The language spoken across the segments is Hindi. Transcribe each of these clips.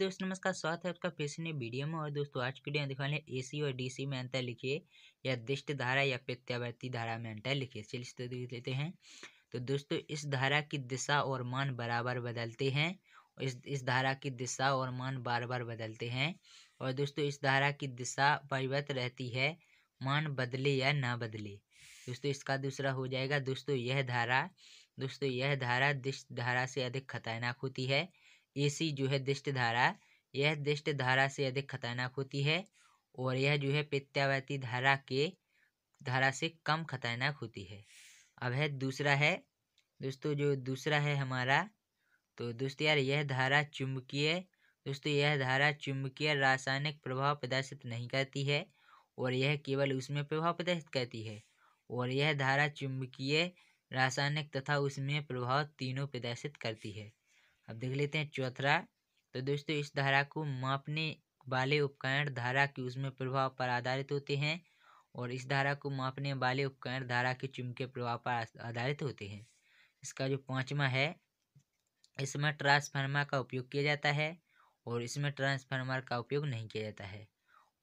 दोस्तों नमस्कार स्वागत है आपका फिर से वीडियो में और दोस्तों आज की वीडियो दिखाने ए सी और डीसी में अंतर लिखिए या दिष्ट धारा या प्रत्यावर्ती धारा में अंतर लिखिए चलिए तो देख लेते हैं तो दोस्तों इस धारा की दिशा और मान बराबर बदलते हैं इस इस धारा की दिशा और मान बार बार बदलते हैं और दोस्तों इस धारा की दिशा परिवर्त रहती है मान बदले या ना बदले दोस्तों इसका दूसरा हो जाएगा दोस्तों यह धारा दोस्तों यह धारा दिश धारा से अधिक खतरनाक होती है ऐसी जो है दृष्ट धारा यह दृष्ट धारा से अधिक खतरनाक होती है और यह जो है प्रत्यावर्ती धारा के धारा से कम खतरनाक होती है अब है दूसरा है दोस्तों जो दूसरा है हमारा तो दोस्तों यार यह धारा चुंबकीय दोस्तों यह धारा चुंबकीय रासायनिक प्रभाव प्रदर्शित नहीं करती है और यह केवल उसमें प्रभाव प्रदर्शित करती है और यह धारा चुंबकीय रासायनिक तथा उसमें प्रभाव तीनों प्रदर्शित करती है अब देख लेते हैं चौथरा तो दोस्तों इस धारा को मापने वाले उपकरण धारा के उसमें प्रभाव पर आधारित होते हैं और इस धारा को मापने वाले उपकरण धारा के चुमके प्रभाव पर आधारित होते हैं इसका जो पाँचवा है इसमें ट्रांसफार्मर का उपयोग किया जाता है और इसमें ट्रांसफार्मर का उपयोग नहीं किया जाता है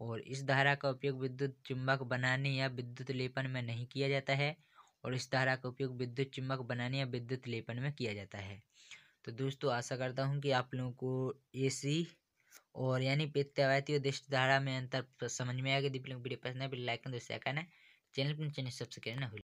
और इस धारा का उपयोग विद्युत चुंबक बनाने या विद्युत लेपन में नहीं किया जाता है और इस धारा का उपयोग विद्युत चुंबक बनाने या विद्युत लेपन में किया जाता है तो दोस्तों आशा करता हूँ कि आप लोगों को एसी और यानी प्रत्यावायती और दृष्टि धारा में अंतर समझ में आएगा दीप लोग वीडियो पसंद है लाइक कर दो शेयर करना चैनल पर तो चैनल सब्सक्राइब ना भूलें